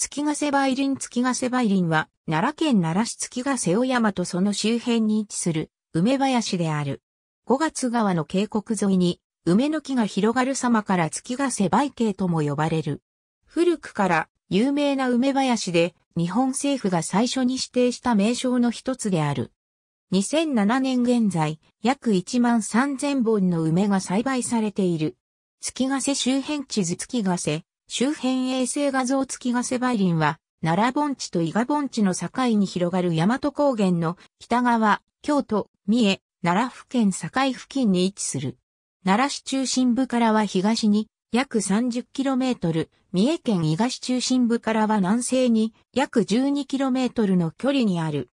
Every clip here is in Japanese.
月ヶ瀬梅林月ヶ瀬梅林は、奈良県奈良市月ヶ瀬尾山とその周辺に位置する梅林である。五月川の渓谷沿いに、梅の木が広がる様から月ヶ瀬梅景とも呼ばれる。古くから有名な梅林で、日本政府が最初に指定した名称の一つである。2007年現在、約1万3000本の梅が栽培されている。月ヶ瀬周辺地図月ヶ瀬、周辺衛星画像付きガセバイリンは、奈良盆地と伊賀盆地の境に広がる大和高原の北側、京都、三重、奈良府県境付近に位置する。奈良市中心部からは東に約 30km、三重県伊賀市中心部からは南西に約 12km の距離にある。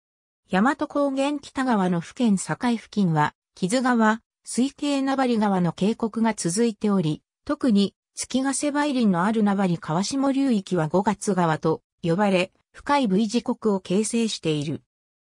大和高原北側の府県境付近は、木津川、水系名張川の渓谷が続いており、特に月ヶ瀬梅林のある名張川下流域は五月川と呼ばれ、深い V 字国を形成している。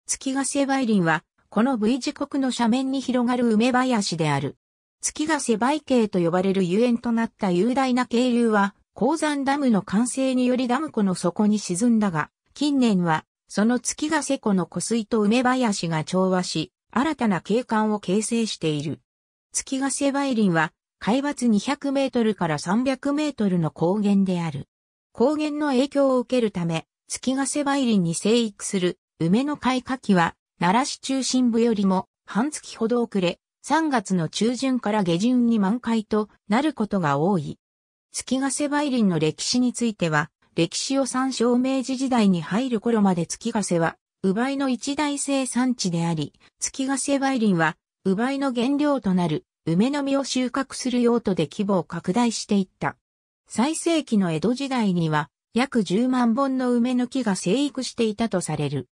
月ヶ瀬梅林は、この V 字国の斜面に広がる梅林である。月ヶ瀬梅景と呼ばれる遊園となった雄大な渓流は、鉱山ダムの完成によりダム湖の底に沈んだが、近年は、その月ヶ瀬湖の湖水と梅林が調和し、新たな景観を形成している。月ヶ瀬梅林は、海抜200メートルから300メートルの高原である。高原の影響を受けるため、月ヶ瀬梅林に生育する梅の開花期は、奈良市中心部よりも半月ほど遅れ、3月の中旬から下旬に満開となることが多い。月ヶ瀬梅林の歴史については、歴史を参照明治時代に入る頃まで月ヶ瀬は、うばいの一大生産地であり、月ヶ瀬梅林は、うばいの原料となる梅の実を収穫する用途で規模を拡大していった。最盛期の江戸時代には約10万本の梅の木が生育していたとされる。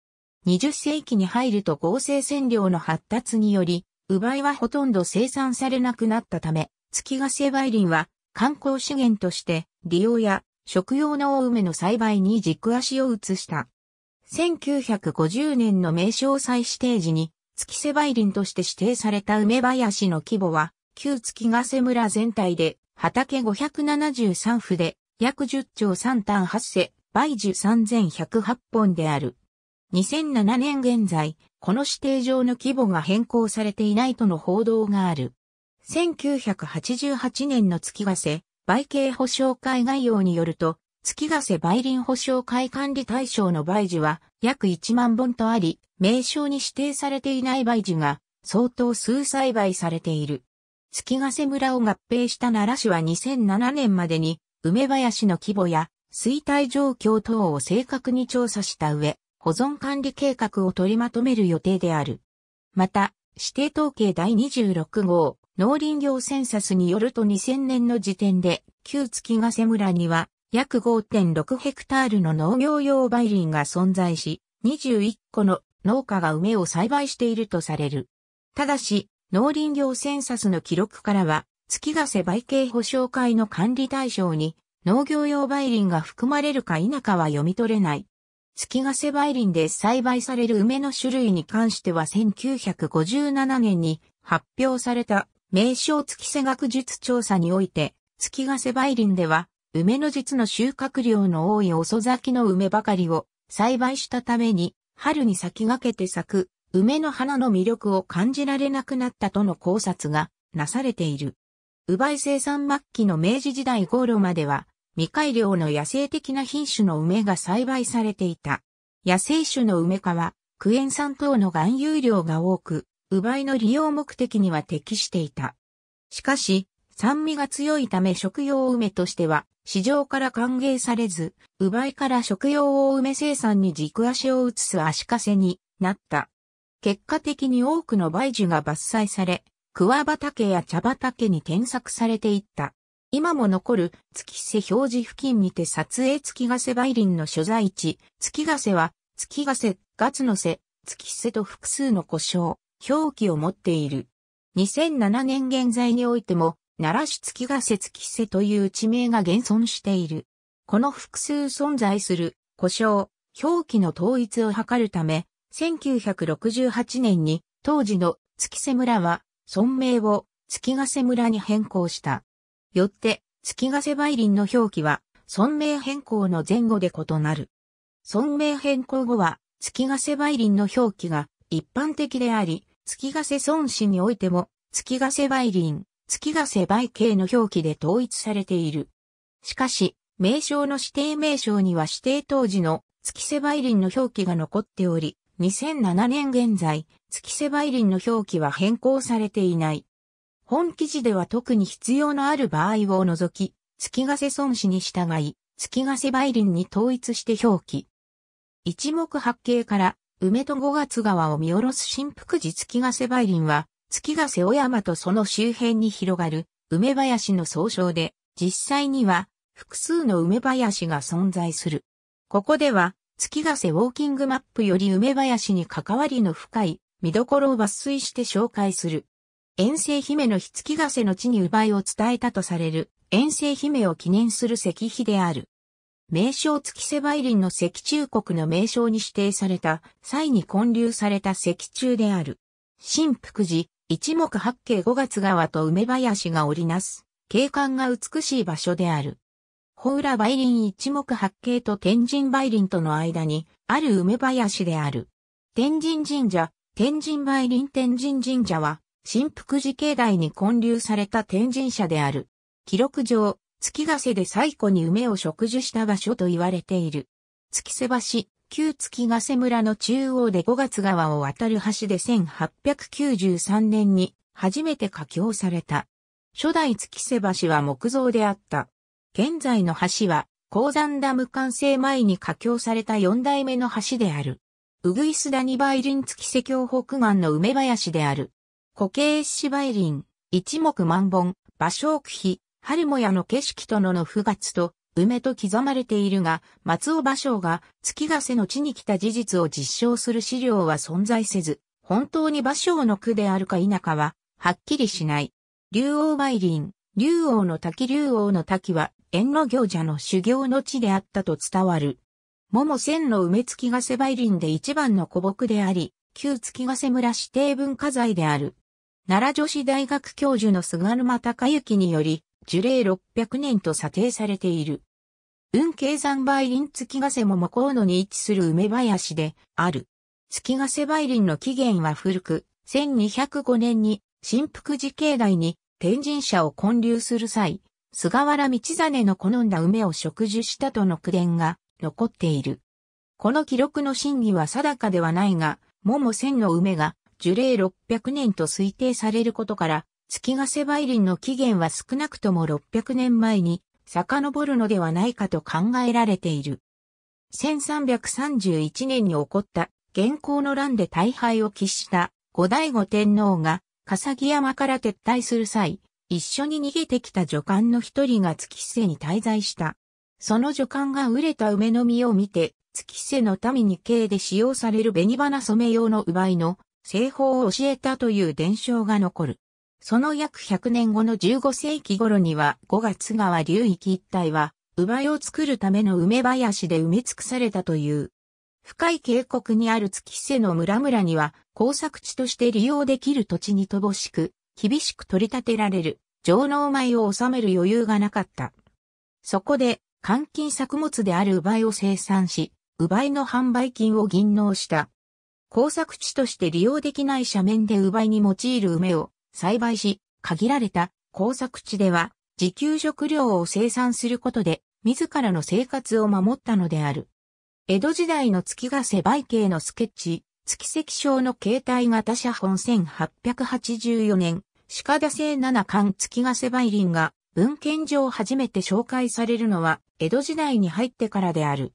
20世紀に入ると合成染料の発達により、奪いはほとんど生産されなくなったため、月ヶ瀬梅林は観光資源として利用や食用の大梅の栽培に軸足を移した。1950年の名称再指定時に月瀬梅林として指定された梅林の規模は、旧月ヶ瀬村全体で、畑573府で、約10兆3単8瀬、梅樹3108本である。2007年現在、この指定上の規模が変更されていないとの報道がある。1988年の月ヶ瀬、梅景保障会概要によると、月ヶ瀬梅林保障会管理対象の梅樹は約1万本とあり、名称に指定されていない梅樹が相当数栽培されている。月ヶ瀬村を合併した奈良市は2007年までに梅林の規模や衰退状況等を正確に調査した上、保存管理計画を取りまとめる予定である。また、指定統計第26号農林業センサスによると2000年の時点で、旧月ヶ瀬村には約5.6ヘクタールの農業用梅林が存在し、21個の農家が梅を栽培しているとされる。ただし、農林業センサスの記録からは、月ヶ瀬梅系保障会の管理対象に、農業用梅林が含まれるか否かは読み取れない。月ヶ瀬梅林で栽培される梅の種類に関しては1957年に発表された名称月瀬学術調査において、月ヶ瀬梅林では梅の実の収穫量の多い遅咲きの梅ばかりを栽培したために、春に先駆けて咲く梅の花の魅力を感じられなくなったとの考察がなされている。ウバ生産末期の明治時代頃までは、未改良の野生的な品種の梅が栽培されていた。野生種の梅科は、クエン酸等の含有量が多く、ウバの利用目的には適していた。しかし、酸味が強いため食用梅としては市場から歓迎されず、奪いから食用大梅生産に軸足を移す足かせになった。結果的に多くの梅樹が伐採され、桑畑や茶畑に転作されていった。今も残る月瀬表示付近にて撮影月ヶ瀬梅林の所在地、月ヶ瀬は月ヶ瀬、月の瀬、月瀬と複数の故障、表記を持っている。2007年現在においても奈良市月ヶ瀬月瀬という地名が現存している。この複数存在する故障、表記の統一を図るため、1968年に当時の月瀬村は村名を月ヶ瀬村に変更した。よって月ヶ瀬梅林の表記は村名変更の前後で異なる。村名変更後は月ヶ瀬梅林の表記が一般的であり、月ヶ瀬村市においても月ヶ瀬梅林、月ヶ瀬梅形の表記で統一されている。しかし、名称の指定名称には指定当時の月瀬梅林の表記が残っており、2007年現在、月瀬梅林の表記は変更されていない。本記事では特に必要のある場合を除き、月ヶ瀬孫氏に従い、月ヶ瀬梅林に統一して表記。一目八景から、梅と五月川を見下ろす新福寺月ヶ瀬梅林は、月ヶ瀬小山とその周辺に広がる梅林の総称で、実際には複数の梅林が存在する。ここでは、月ヶ瀬ウォーキングマップより梅林に関わりの深い見どころを抜粋して紹介する。遠征姫の日月ヶ瀬の地に奪いを伝えたとされる遠征姫を記念する石碑である。名称月瀬梅林の石中国の名称に指定された際に建立された石柱である。新福寺、一目八景五月川と梅林が織りなす、景観が美しい場所である。宝浦梅林一目八景と天神梅林との間に、ある梅林である。天神神社、天神梅林天神神社は、新福寺境内に建立された天神社である。記録上、月ヶ瀬で最古に梅を植樹した場所と言われている。月瀬橋、旧月ヶ瀬村の中央で五月川を渡る橋で1893年に初めて架橋された。初代月瀬橋は木造であった。現在の橋は、鉱山ダム完成前に架橋された四代目の橋である。うぐいす谷梅林月瀬京北岸の梅林である。固形石梅林、一目万本、芭蕉区比、春もやの景色とのの不月と、梅と刻まれているが、松尾芭蕉が月ヶ瀬の地に来た事実を実証する資料は存在せず、本当に芭蕉の句であるか否かは、はっきりしない。竜王梅林、竜王の滝竜王の滝は、縁の行者の修行の地であったと伝わる。桃千の梅月ヶ瀬梅林で一番の古木であり、旧月ヶ瀬村指定文化財である。奈良女子大学教授の菅沼隆之により、樹齢600年と査定されている。運慶山梅林月ヶ瀬も向こうのに位置する梅林である。月ヶ瀬梅林の起源は古く、1205年に新福寺境内に天神社を建立する際、菅原道真の好んだ梅を植樹したとの句伝が残っている。この記録の真偽は定かではないが、桃千の梅が樹齢600年と推定されることから、月ヶ瀬梅林の起源は少なくとも600年前に遡るのではないかと考えられている。1331年に起こった現行の乱で大敗を喫した後醍醐天皇が笠木山から撤退する際、一緒に逃げてきた女官の一人が月瀬に滞在した。その女官が売れた梅の実を見て、月瀬の民に刑で使用される紅花染め用の奪いの製法を教えたという伝承が残る。その約100年後の15世紀頃には五月川流域一帯は、いを作るための梅林で埋め尽くされたという。深い渓谷にある月瀬の村々には工作地として利用できる土地に乏しく、厳しく取り立てられる、上納米を収める余裕がなかった。そこで、換金作物である奪いを生産し、奪いの販売金を銀納した。工作地として利用できない斜面で奪いに用いる梅を栽培し、限られた耕作地では自給食料を生産することで自らの生活を守ったのである。江戸時代の月ヶ瀬梅景のスケッチ、月石章の形態型写本1884年、鹿田製七巻月ヶ瀬梅林が文献上初めて紹介されるのは江戸時代に入ってからである。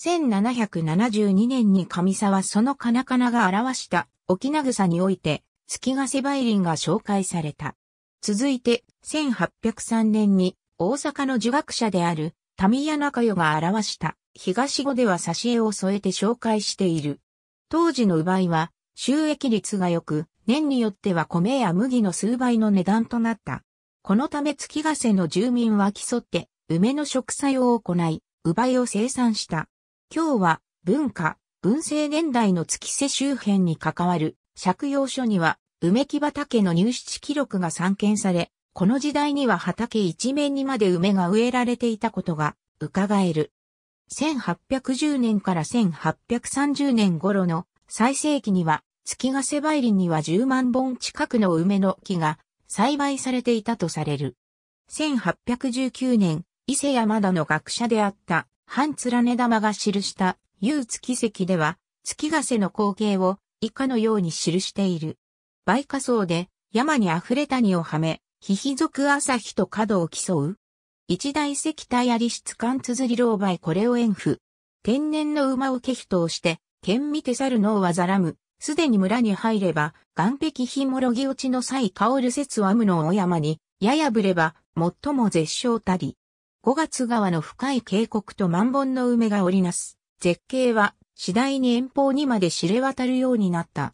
1772年に上沢そのカナカナが表した沖縄草において月ヶ瀬梅林が紹介された。続いて、1803年に大阪の儒学者である、民谷中代が表した、東語では挿絵を添えて紹介している。当時の奪梅は、収益率が良く、年によっては米や麦の数倍の値段となった。このため月ヶ瀬の住民は競って、梅の植栽を行い、奪梅を生産した。今日は、文化、文政年代の月瀬周辺に関わる、借用書には、梅木畑の入室記録が散見され、この時代には畑一面にまで梅が植えられていたことが伺える。1810年から1830年頃の最盛期には、月ヶ瀬梅林には10万本近くの梅の木が栽培されていたとされる。1819年、伊勢山田の学者であった、半連玉が記した、遊月石では、月ヶ瀬の光景を以下のように記している。梅花想で山に溢れ谷をはめ、ひひ族朝日と角を競う。一大石体あり質感綴り老媒これを縁布。天然の馬を毛人をして、剣見て猿のをわざらむ。すでに村に入れば、岩壁ひもろぎ落ちの際香る説を編むのを山に、ややぶれば、最も絶唱たり。五月川の深い渓谷と万本の梅が織りなす。絶景は次第に遠方にまで知れ渡るようになった。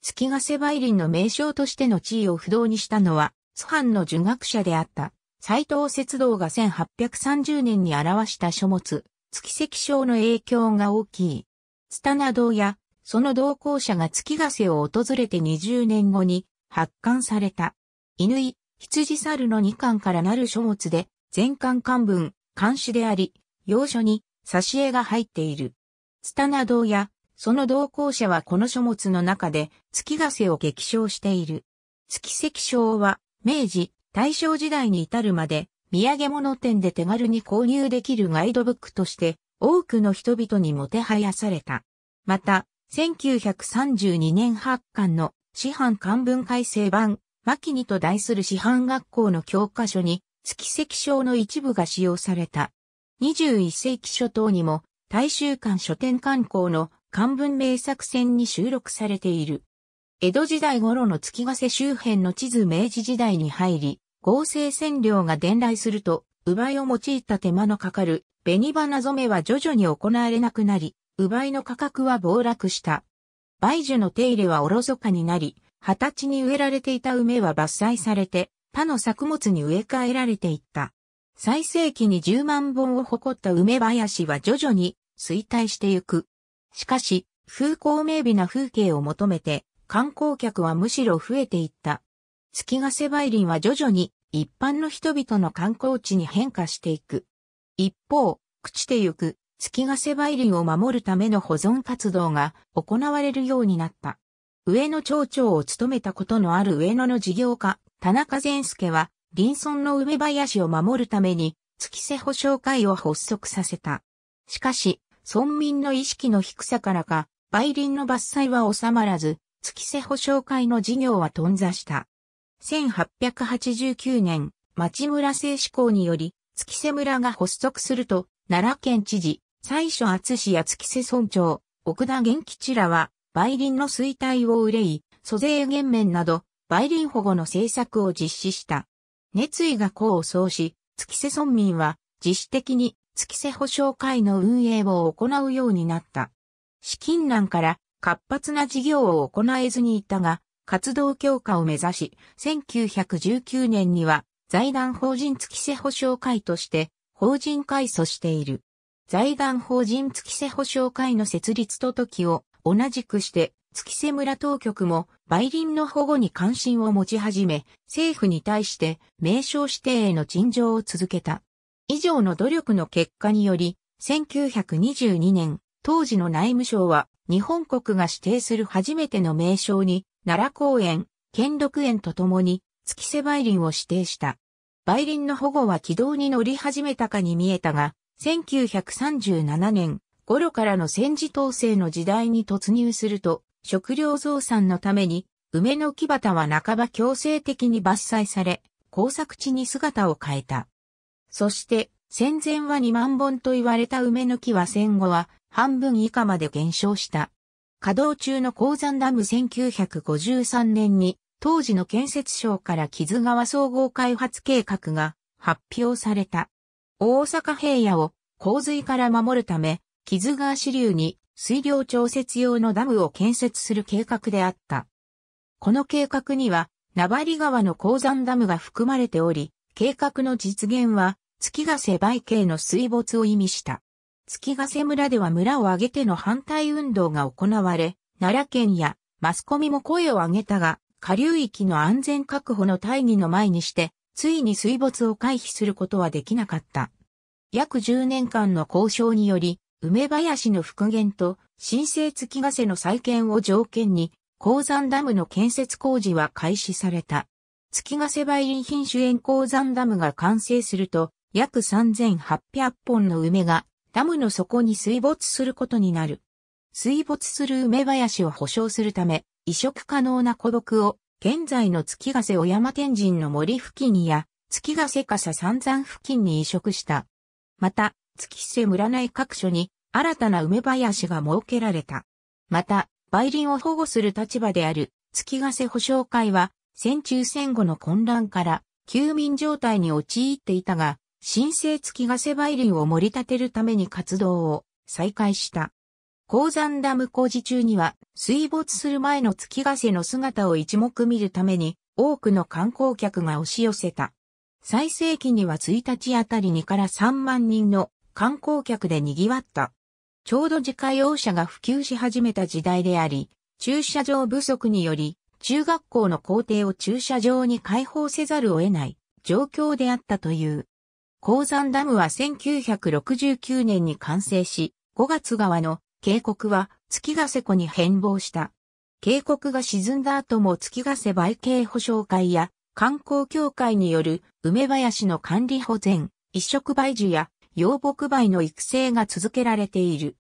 月ヶ瀬梅林の名称としての地位を不動にしたのは、津藩の儒学者であった。斎藤節道が1830年に表した書物、月石章の影響が大きい。津田ナ堂や、その同行者が月ヶ瀬を訪れて20年後に発刊された。犬、羊猿の2巻からなる書物で、全巻漢文、漢詩であり、要所に挿絵が入っている。スタナ堂や、その同行者はこの書物の中で、月ヶ瀬を激称している。月石章は、明治、大正時代に至るまで、土産物店で手軽に購入できるガイドブックとして、多くの人々にもてはやされた。また、1932年発刊の、師範漢文改正版、牧にと題する師範学校の教科書に、月石章の一部が使用された。21世紀初頭にも、大衆館書店観光の漢文名作選に収録されている。江戸時代頃の月ヶ瀬周辺の地図明治時代に入り、合成染料が伝来すると、奪いを用いた手間のかかる紅花染めは徐々に行われなくなり、奪いの価格は暴落した。梅樹の手入れはおろそかになり、二十歳に植えられていた梅は伐採されて、他の作物に植え替えられていった。最盛期に10万本を誇った梅林は徐々に衰退してゆく。しかし、風光明媚な風景を求めて、観光客はむしろ増えていった。月ヶ瀬梅林は徐々に一般の人々の観光地に変化していく。一方、朽ちてゆく月ヶ瀬梅林を守るための保存活動が行われるようになった。上野町長を務めたことのある上野の事業家、田中善介は、林村の梅林を守るために、月瀬保障会を発足させた。しかし、村民の意識の低さからか、梅林の伐採は収まらず、月瀬保障会の事業は頓挫した。1889年、町村制施行により、月瀬村が発足すると、奈良県知事、最初厚志や月瀬村長、奥田元吉らは、梅林の衰退を憂い、租税減免など、梅林保護の政策を実施した。熱意が功を奏し、月瀬村民は、自主的に月瀬保障会の運営を行うようになった。資金難から活発な事業を行えずにいたが、活動強化を目指し、1919年には財団法人月瀬保障会として法人会組している。財団法人月瀬保障会の設立と時を同じくして月瀬村当局も梅林の保護に関心を持ち始め、政府に対して名称指定への陳情を続けた。以上の努力の結果により、1922年、当時の内務省は、日本国が指定する初めての名称に、奈良公園、兼六園とともに、月瀬梅林を指定した。梅林の保護は軌道に乗り始めたかに見えたが、1937年頃からの戦時統制の時代に突入すると、食料増産のために、梅の木畑は半ば強制的に伐採され、工作地に姿を変えた。そして、戦前は2万本と言われた梅抜きは戦後は半分以下まで減少した。稼働中の鉱山ダム1953年に当時の建設省から木津川総合開発計画が発表された。大阪平野を洪水から守るため、木津川支流に水量調節用のダムを建設する計画であった。この計画には、名張川の鉱山ダムが含まれており、計画の実現は月ヶ瀬梅系の水没を意味した。月ヶ瀬村では村を挙げての反対運動が行われ、奈良県やマスコミも声を上げたが、下流域の安全確保の大義の前にして、ついに水没を回避することはできなかった。約10年間の交渉により、梅林の復元と新生月ヶ瀬の再建を条件に、鉱山ダムの建設工事は開始された。月ヶ瀬梅林品種園鉱山ダムが完成すると、約3800本の梅がダムの底に水没することになる。水没する梅林を保障するため、移植可能な古木を現在の月ヶ瀬小山天神の森付近や月ヶ瀬笠三山付近に移植した。また、月瀬村内各所に新たな梅林が設けられた。また、梅林を保護する立場である月ヶ瀬保障会は戦中戦後の混乱から休眠状態に陥っていたが、新生月ガセ梅林を盛り立てるために活動を再開した。鉱山ダム工事中には水没する前の月ヶ瀬の姿を一目見るために多くの観光客が押し寄せた。最盛期には1日あたり2から3万人の観光客で賑わった。ちょうど自家用車が普及し始めた時代であり、駐車場不足により中学校の校庭を駐車場に開放せざるを得ない状況であったという。鉱山ダムは1969年に完成し、5月川の渓谷は月ヶ瀬湖に変貌した。渓谷が沈んだ後も月ヶ瀬売景保証会や観光協会による梅林の管理保全、一色梅樹や養木梅の育成が続けられている。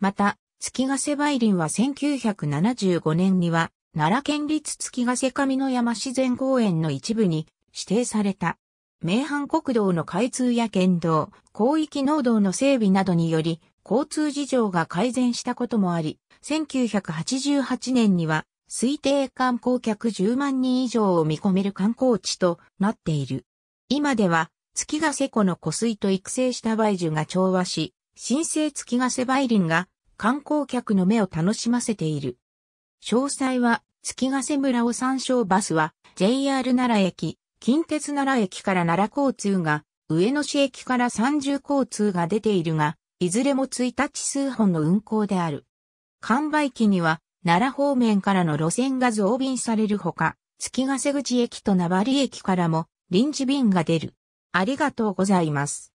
また、月ヶ瀬梅林は1975年には奈良県立月ヶ瀬上の山自然公園の一部に指定された。名阪国道の開通や県道、広域農道の整備などにより、交通事情が改善したこともあり、1988年には推定観光客10万人以上を見込める観光地となっている。今では、月ヶ瀬湖の湖水と育成した梅樹が調和し、新生月ヶ瀬梅林が観光客の目を楽しませている。詳細は、月ヶ瀬村を参照バスは JR 奈良駅、近鉄奈良駅から奈良交通が、上野市駅から三重交通が出ているが、いずれも1日数本の運行である。完売期には、奈良方面からの路線が増便されるほか、月ヶ瀬口駅と名張駅からも臨時便が出る。ありがとうございます。